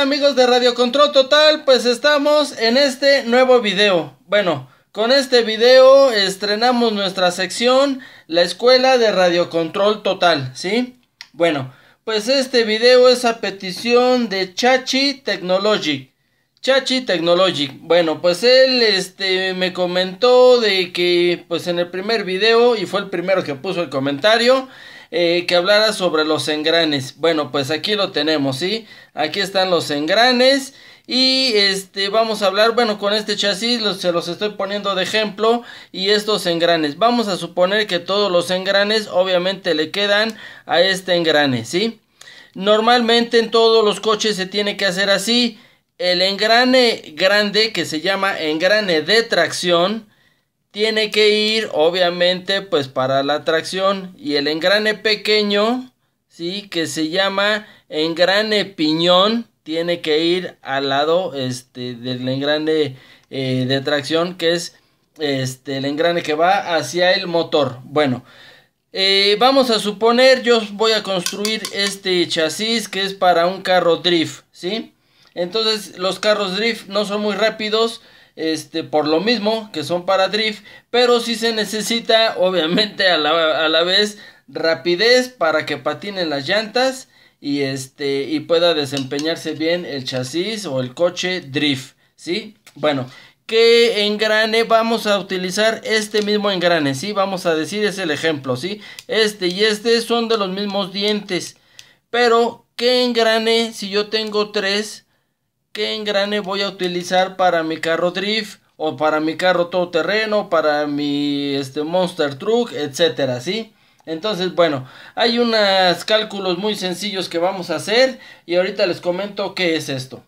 amigos de Radio Control Total? Pues estamos en este nuevo video. Bueno, con este video estrenamos nuestra sección La Escuela de Radio Control Total, ¿sí? Bueno, pues este video es a petición de Chachi Technologic. Chachi Technologic. Bueno, pues él este me comentó de que pues en el primer video y fue el primero que puso el comentario eh, que hablara sobre los engranes. Bueno, pues aquí lo tenemos, ¿sí? Aquí están los engranes. Y este vamos a hablar, bueno, con este chasis se los estoy poniendo de ejemplo y estos engranes. Vamos a suponer que todos los engranes obviamente le quedan a este engrane, ¿sí? Normalmente en todos los coches se tiene que hacer así. El engrane grande que se llama engrane de tracción tiene que ir obviamente pues para la tracción y el engrane pequeño, sí, que se llama engrane piñón, tiene que ir al lado este del engrane eh, de tracción que es este el engrane que va hacia el motor. Bueno, eh, vamos a suponer yo voy a construir este chasis que es para un carro drift, sí. Entonces los carros drift no son muy rápidos. Este, por lo mismo que son para drift, pero si se necesita obviamente a la, vez rapidez para que patinen las llantas y este y pueda desempeñarse bien el chasis o el coche drift, ¿sí? Bueno, ¿qué engrane vamos a utilizar? Este mismo engrane, ¿sí? Vamos a decir es el ejemplo, ¿sí? Este y este son de los mismos dientes, pero ¿qué engrane si yo tengo tres? qué engrane voy a utilizar para mi carro drift o para mi carro todoterreno, para mi este monster truck, etcétera, ¿sí? Entonces, bueno, hay unos cálculos muy sencillos que vamos a hacer y ahorita les comento qué es esto.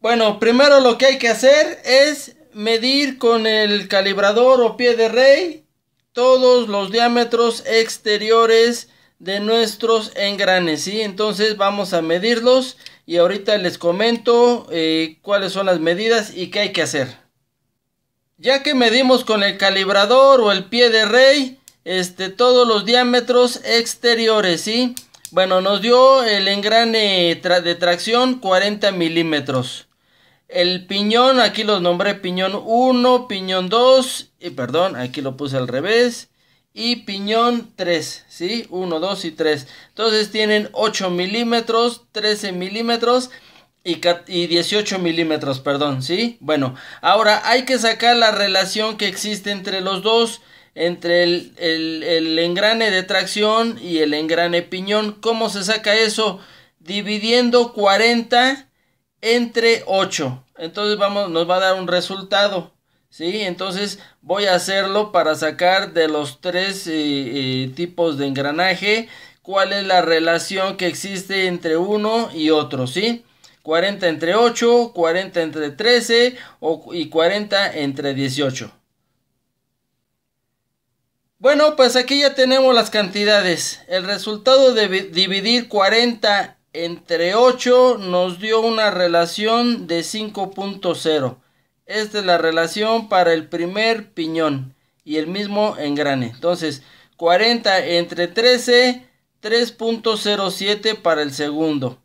Bueno, primero lo que hay que hacer es medir con el calibrador o pie de rey todos los diámetros exteriores de nuestros engranes, ¿sí? Entonces vamos a medirlos y ahorita les comento eh, cuáles son las medidas y qué hay que hacer. Ya que medimos con el calibrador o el pie de rey este, todos los diámetros exteriores, ¿sí? Bueno, nos dio el engrane de tracción 40 milímetros. El piñón, aquí los nombré piñón 1, piñón 2, y perdón, aquí lo puse al revés y piñón 3, ¿sí? 1, 2 y 3. Entonces tienen 8 milímetros, 13 milímetros y, 18 milímetros, perdón, ¿sí? Bueno, ahora hay que sacar la relación que existe entre los dos, entre el, engrane de tracción y el engrane piñón. ¿Cómo se saca eso? Dividiendo 40 entre 8. Entonces vamos, nos va a dar un resultado. Entonces voy a hacerlo para sacar de los tres eh, eh, tipos de engranaje cuál es la relación que existe entre uno y otro, 40 entre 8, 40 entre 13 y 40 entre 18. Bueno, pues aquí ya tenemos las cantidades. El resultado de dividir 40 entre 8 nos dio una relación de 5.0. Esta es la relación para el primer piñón y el mismo engrane. Entonces, 40 entre 13, 3.07 para el segundo.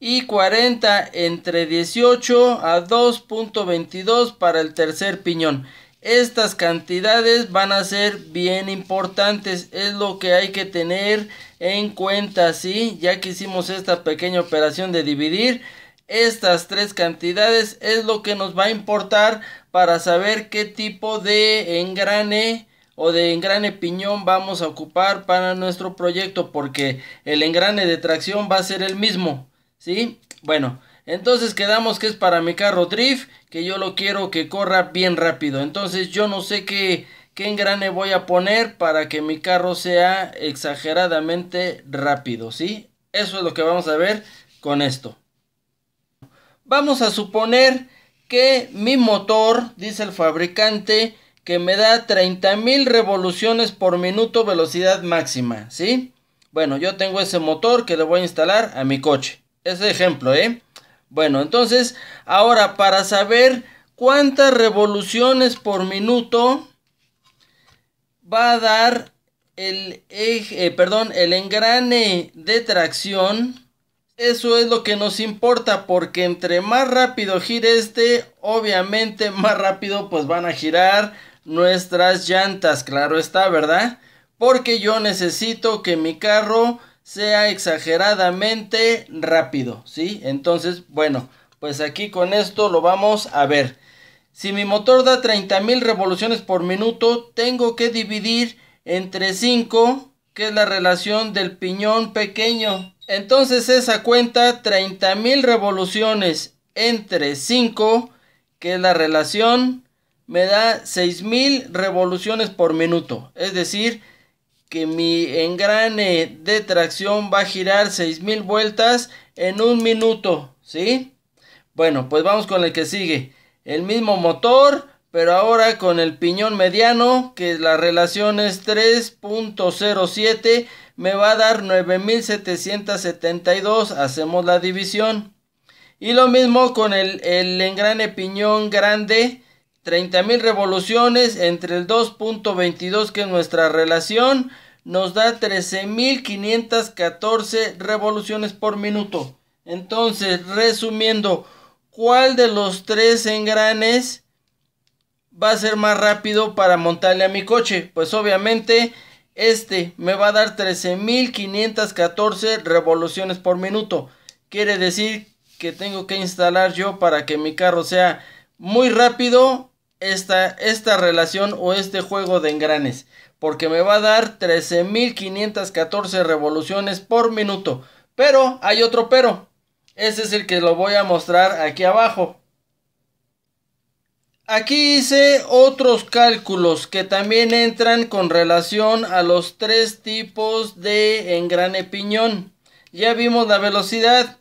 Y 40 entre 18 a 2.22 para el tercer piñón. Estas cantidades van a ser bien importantes, es lo que hay que tener en cuenta, ¿sí? Ya que hicimos esta pequeña operación de dividir, estas tres cantidades es lo que nos va a importar para saber qué tipo de engrane o de engrane piñón vamos a ocupar para nuestro proyecto porque el engrane de tracción va a ser el mismo, ¿sí? Bueno, entonces quedamos que es para mi carro drift, que yo lo quiero que corra bien rápido. Entonces yo no sé qué, qué engrane voy a poner para que mi carro sea exageradamente rápido, ¿sí? Eso es lo que vamos a ver con esto. Vamos a suponer que mi motor, dice el fabricante, que me da 30.000 revoluciones por minuto velocidad máxima, ¿sí? Bueno, yo tengo ese motor que le voy a instalar a mi coche. Ese ejemplo, ¿eh? Bueno, entonces, ahora para saber cuántas revoluciones por minuto va a dar el eh, perdón, el engrane de tracción eso es lo que nos importa porque entre más rápido gire este, obviamente más rápido pues van a girar nuestras llantas, claro está, ¿verdad? Porque yo necesito que mi carro sea exageradamente rápido, ¿sí? Entonces, bueno, pues aquí con esto lo vamos a ver. Si mi motor da 30.000 revoluciones por minuto, tengo que dividir entre 5 que es la relación del piñón pequeño. Entonces esa cuenta 30.000 revoluciones entre 5, que es la relación, me da 6.000 revoluciones por minuto. Es decir, que mi engrane de tracción va a girar 6.000 vueltas en un minuto, ¿sí? Bueno, pues vamos con el que sigue. El mismo motor, pero ahora con el piñón mediano, que la relación es 3.07, me va a dar 9.772. Hacemos la división. Y lo mismo con el, el engrane piñón grande, 30.000 revoluciones entre el 2.22 que es nuestra relación, nos da 13.514 revoluciones por minuto. Entonces, resumiendo, ¿cuál de los tres engranes va a ser más rápido para montarle a mi coche. Pues obviamente este me va a dar 13.514 revoluciones por minuto. Quiere decir que tengo que instalar yo para que mi carro sea muy rápido esta, esta relación o este juego de engranes. Porque me va a dar 13.514 revoluciones por minuto. Pero hay otro pero. Ese es el que lo voy a mostrar aquí abajo. Aquí hice otros cálculos que también entran con relación a los tres tipos de engrane piñón. Ya vimos la velocidad.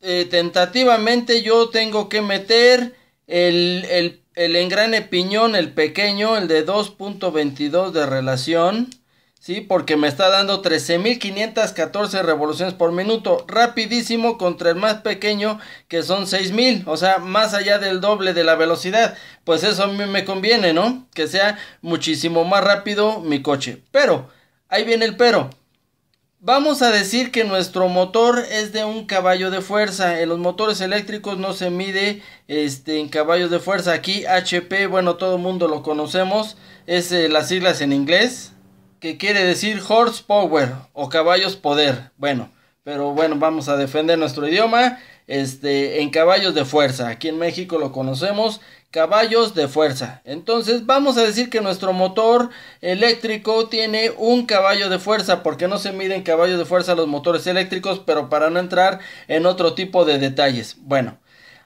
Eh, tentativamente yo tengo que meter el, el, el engrane piñón, el pequeño, el de 2.22 de relación. ¿sí? Porque me está dando 13.514 revoluciones por minuto, rapidísimo contra el más pequeño que son 6.000, o sea, más allá del doble de la velocidad. Pues eso a mí me conviene, ¿no? Que sea muchísimo más rápido mi coche. Pero, ahí viene el pero. Vamos a decir que nuestro motor es de un caballo de fuerza. En los motores eléctricos no se mide este, en caballos de fuerza. Aquí HP, bueno, todo el mundo lo conocemos. Es eh, las siglas en inglés que quiere decir Horse Power o caballos poder. Bueno, pero bueno, vamos a defender nuestro idioma este, en caballos de fuerza. Aquí en México lo conocemos, caballos de fuerza. Entonces vamos a decir que nuestro motor eléctrico tiene un caballo de fuerza, porque no se miden caballos de fuerza los motores eléctricos, pero para no entrar en otro tipo de detalles. Bueno,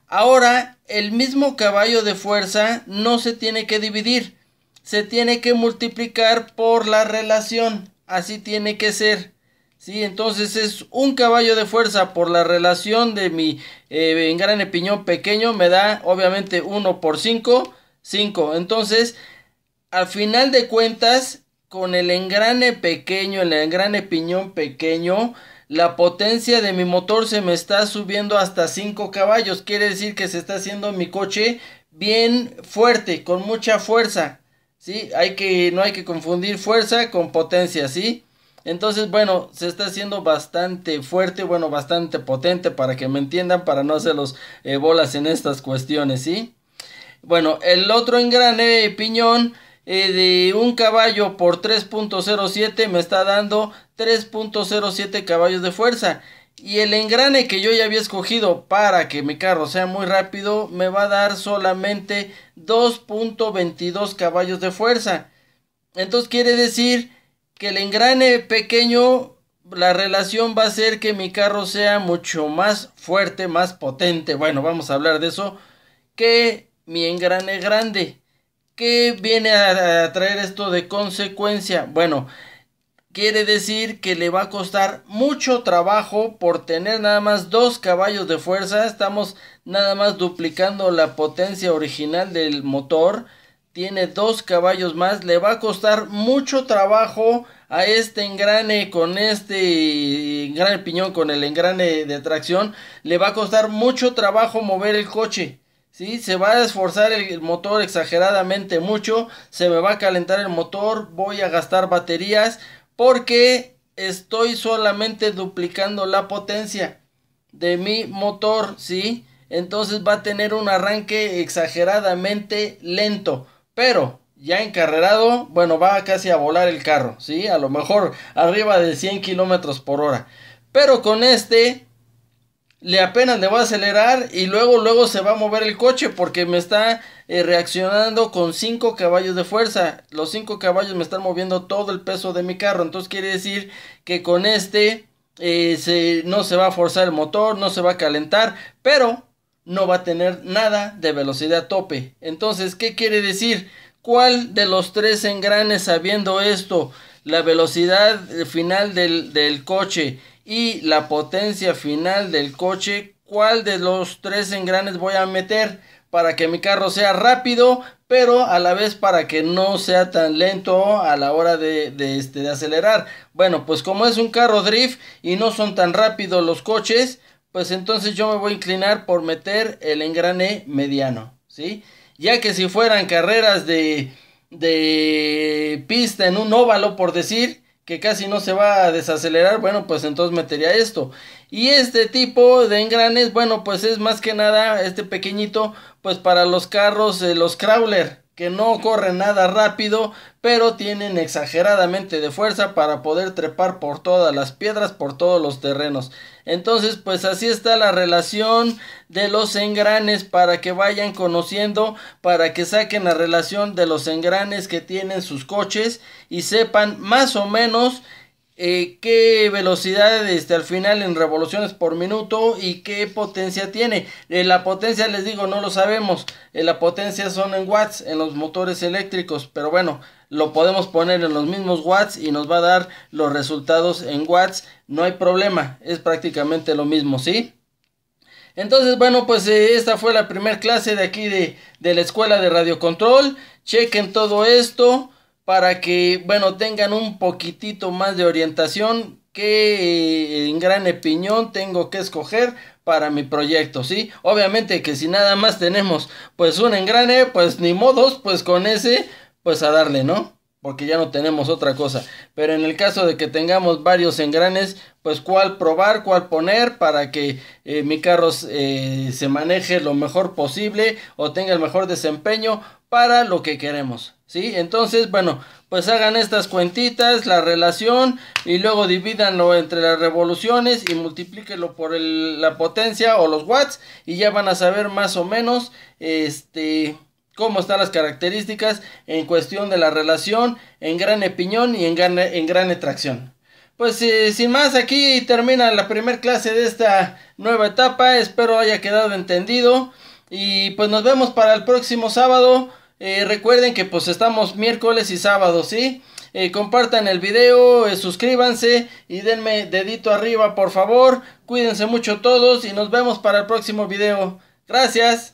ahora el mismo caballo de fuerza no se tiene que dividir se tiene que multiplicar por la relación. Así tiene que ser. ¿sí? Entonces es un caballo de fuerza por la relación de mi eh, engrane piñón pequeño. Me da obviamente 1 por 5, 5. Entonces, al final de cuentas, con el engrane pequeño, el engrane piñón pequeño, la potencia de mi motor se me está subiendo hasta 5 caballos. Quiere decir que se está haciendo mi coche bien fuerte, con mucha fuerza. ¿sí? Hay que, no hay que confundir fuerza con potencia, ¿sí? Entonces, bueno, se está haciendo bastante fuerte, bueno, bastante potente para que me entiendan, para no hacerlos eh, bolas en estas cuestiones, ¿sí? Bueno, el otro engrane piñón eh, de un caballo por 3.07 me está dando 3.07 caballos de fuerza. Y el engrane que yo ya había escogido para que mi carro sea muy rápido me va a dar solamente 2.22 caballos de fuerza. Entonces quiere decir que el engrane pequeño, la relación va a ser que mi carro sea mucho más fuerte, más potente. Bueno, vamos a hablar de eso. Que mi engrane grande. ¿Qué viene a, a traer esto de consecuencia? Bueno, Quiere decir que le va a costar mucho trabajo por tener nada más dos caballos de fuerza. Estamos nada más duplicando la potencia original del motor. Tiene dos caballos más. Le va a costar mucho trabajo a este engrane con este gran piñón, con el engrane de tracción. Le va a costar mucho trabajo mover el coche. ¿sí? Se va a esforzar el motor exageradamente mucho, se me va a calentar el motor, voy a gastar baterías, porque estoy solamente duplicando la potencia de mi motor, ¿sí? Entonces va a tener un arranque exageradamente lento, pero ya encarrerado, bueno, va casi a volar el carro, ¿sí? A lo mejor arriba de 100 kilómetros por hora. Pero con este le apenas le voy a acelerar y luego luego se va a mover el coche porque me está eh, reaccionando con 5 caballos de fuerza. Los 5 caballos me están moviendo todo el peso de mi carro, entonces quiere decir que con este eh, no se va a forzar el motor, no se va a calentar, pero no va a tener nada de velocidad tope. Entonces, ¿qué quiere decir? ¿Cuál de los tres engranes sabiendo esto, la velocidad eh, final del, del coche, y la potencia final del coche, cuál de los tres engranes voy a meter para que mi carro sea rápido, pero a la vez para que no sea tan lento a la hora de, este, de acelerar. Bueno, pues como es un carro drift y no son tan rápidos los coches, pues entonces yo me voy a inclinar por meter el engrane mediano, ¿sí? Ya que si fueran carreras de, de pista en un óvalo, por decir, que casi no se va a desacelerar, bueno, pues entonces metería esto. Y este tipo de engranes, bueno, pues es más que nada este pequeñito, pues para los carros, eh, los crawler que no corren nada rápido, pero tienen exageradamente de fuerza para poder trepar por todas las piedras, por todos los terrenos. Entonces, pues así está la relación de los engranes para que vayan conociendo, para que saquen la relación de los engranes que tienen sus coches y sepan más o menos eh, qué velocidad este, al final en revoluciones por minuto y qué potencia tiene. Eh, la potencia, les digo, no lo sabemos. Eh, la potencia son en watts en los motores eléctricos, pero bueno, lo podemos poner en los mismos watts y nos va a dar los resultados en watts. No hay problema, es prácticamente lo mismo, ¿sí? Entonces, bueno, pues esta fue la primera clase de aquí de, de, la escuela de radiocontrol. Chequen todo esto para que, bueno, tengan un poquitito más de orientación que eh, en piñón tengo que escoger para mi proyecto, ¿sí? Obviamente que si nada más tenemos pues un engrane, pues ni modos, pues con ese, pues a darle, ¿no? Porque ya no tenemos otra cosa. Pero en el caso de que tengamos varios engranes, pues cuál probar, cuál poner para que eh, mi carro eh, se maneje lo mejor posible o tenga el mejor desempeño para lo que queremos. Entonces, bueno, pues hagan estas cuentitas, la relación, y luego divídanlo entre las revoluciones y multiplíquenlo por la potencia o los watts, y ya van a saber más o menos este, cómo están las características en cuestión de la relación en gran piñón y en gran, en tracción. Pues eh, sin más, aquí termina la primera clase de esta nueva etapa. Espero haya quedado entendido. Y pues nos vemos para el próximo sábado. Eh, recuerden que pues estamos miércoles y sábado, ¿sí? Eh, compartan el video, eh, suscríbanse y denme dedito arriba, por favor. Cuídense mucho todos y nos vemos para el próximo video. Gracias.